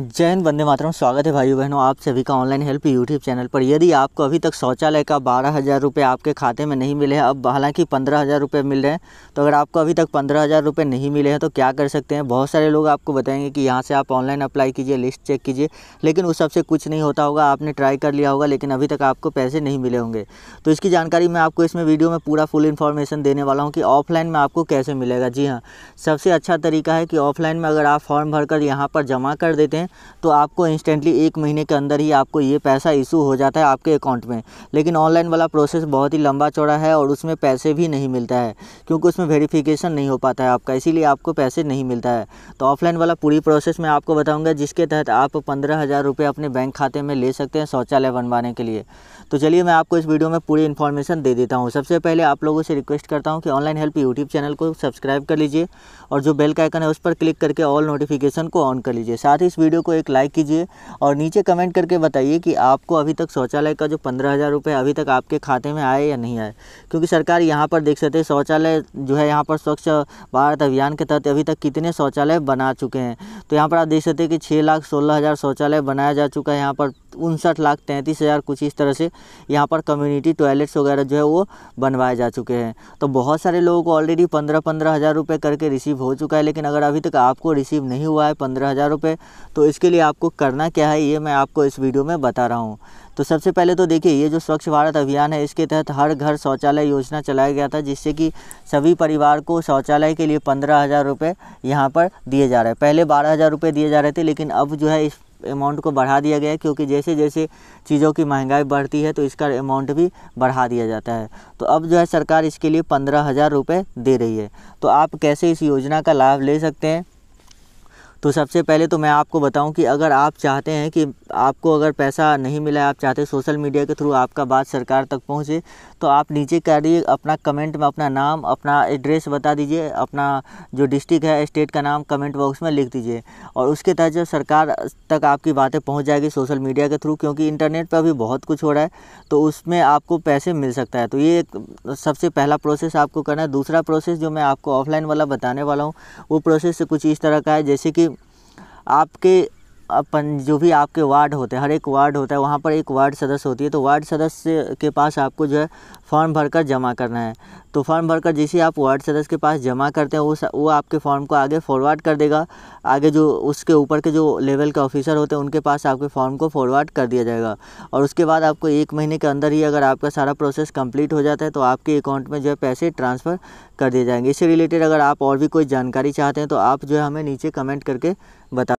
जय हिंद वंदे मातरम स्वागत है भाई बहनों आप सभी का ऑनलाइन हेल्प यूट्यूब चैनल पर यदि आपको अभी तक शौचालय का बारह हज़ार रुपये आपके खाते में नहीं मिले हैं अब हालांकि पंद्रह हज़ार रुपये मिल रहे हैं तो अगर आपको अभी तक पंद्रह हज़ार रुपये नहीं मिले हैं तो क्या कर सकते हैं बहुत सारे लोग आपको बताएंगे कि यहाँ से आप ऑनलाइन अप्लाई कीजिए लिस्ट चेक कीजिए लेकिन उस सबसे कुछ नहीं होता होगा आपने ट्राई कर लिया होगा लेकिन अभी तक आपको पैसे नहीं मिले होंगे तो इसकी जानकारी मैं आपको इसमें वीडियो में पूरा फुल इन्फॉर्मेशन देने वाला हूँ कि ऑफलाइन में आपको कैसे मिलेगा जी हाँ सबसे अच्छा तरीका है कि ऑफलाइन में अगर आप फॉर्म भर यहाँ पर जमा कर देते हैं तो आपको इंस्टेंटली एक महीने के अंदर ही आपको ये पैसा इशू हो जाता है आपके अकाउंट में लेकिन ऑनलाइन वाला प्रोसेस बहुत ही लंबा चौड़ा है और उसमें पैसे भी नहीं मिलता है क्योंकि उसमें वेरीफिकेशन नहीं हो पाता है आपका इसीलिए आपको पैसे नहीं मिलता है तो ऑफलाइन वाला पूरी प्रोसेस मैं आपको बताऊँगा जिसके तहत आप पंद्रह हज़ार रुपये अपने बैंक खाते में ले सकते हैं शौचालय बनवाने के लिए तो चलिए मैं आपको इस वीडियो में पूरी इन्फॉर्मेशन दे देता हूँ सबसे पहले आप लोगों से रिक्वेस्ट करता हूँ कि ऑनलाइन हेल्प यूट्यूब चैनल को सब्सक्राइब कर लीजिए और जो बेल का आइकन है उस पर क्लिक करके ऑल नोटिफिकेशन को ऑन कर लीजिए साथ ही इस वीडियो वीडियो को एक लाइक कीजिए और नीचे कमेंट करके बताइए कि आपको अभी तक शौचालय का जो पंद्रह हज़ार रुपये अभी तक आपके खाते में आए या नहीं आए क्योंकि सरकार यहाँ पर देख सकते हैं शौचालय जो है यहाँ पर स्वच्छ भारत अभियान के तहत अभी तक कितने शौचालय बना चुके हैं तो यहाँ पर आप देख सकते हैं कि छः लाख सोलह हज़ार शौचालय बनाया जा चुका है यहाँ पर उनसठ लाख तैंतीस हज़ार कुछ इस तरह से यहाँ पर कम्युनिटी टॉयलेट्स वगैरह जो है वो बनवाए जा चुके हैं तो बहुत सारे लोगों को ऑलरेडी पंद्रह पंद्रह हज़ार रुपये करके रिसीव हो चुका है लेकिन अगर अभी तक आपको रिसीव नहीं हुआ है पंद्रह हज़ार रुपये तो इसके लिए आपको करना क्या है ये मैं आपको इस वीडियो में बता रहा हूँ तो सबसे पहले तो देखिए ये जो स्वच्छ भारत अभियान है इसके तहत हर घर शौचालय योजना चलाया गया था जिससे कि सभी परिवार को शौचालय के लिए पंद्रह हज़ार रुपये यहाँ पर दिए जा रहे हैं पहले बारह हज़ार रुपये दिए जा रहे थे लेकिन अब जो है इस अमाउंट को बढ़ा दिया गया है क्योंकि जैसे जैसे चीज़ों की महंगाई बढ़ती है तो इसका अमाउंट भी बढ़ा दिया जाता है तो अब जो है सरकार इसके लिए पंद्रह हज़ार रुपये दे रही है तो आप कैसे इस योजना का लाभ ले सकते हैं तो सबसे पहले तो मैं आपको बताऊं कि अगर आप चाहते हैं कि आपको अगर पैसा नहीं मिला है आप चाहते हैं सोशल मीडिया के थ्रू आपका बात सरकार तक पहुंचे तो आप नीचे करिए अपना कमेंट में अपना नाम अपना एड्रेस बता दीजिए अपना जो डिस्ट्रिक्ट है स्टेट का नाम कमेंट बॉक्स में लिख दीजिए और उसके तहत जब सरकार तक आपकी बातें पहुँच जाएगी सोशल मीडिया के थ्रू क्योंकि इंटरनेट पर अभी बहुत कुछ हो रहा है तो उसमें आपको पैसे मिल सकता है तो ये एक सबसे पहला प्रोसेस आपको करना है दूसरा प्रोसेस जो मैं आपको ऑफलाइन वाला बताने वाला हूँ वो प्रोसेस कुछ इस तरह का है जैसे कि आपके अपन जो भी आपके वार्ड होते हैं हर एक वार्ड होता है वहाँ पर एक वार्ड सदस्य होती है तो वार्ड सदस्य के पास आपको जो है फॉर्म भरकर जमा करना है तो फॉर्म भरकर जैसे आप वार्ड सदस्य के पास जमा करते हैं वो वो आपके फॉर्म को आगे फॉरवर्ड कर देगा आगे जो उसके ऊपर के जो लेवल के ऑफिसर होते हैं उनके पास आपके फॉर्म को फॉरवर्ड कर दिया जाएगा और उसके बाद आपको एक महीने के अंदर ही अगर आपका सारा प्रोसेस कंप्लीट हो जाता है तो आपके अकाउंट में जो है पैसे ट्रांसफ़र कर दिए जाएंगे इससे रिलेटेड अगर आप और भी कोई जानकारी चाहते हैं तो आप जो है हमें नीचे कमेंट करके बता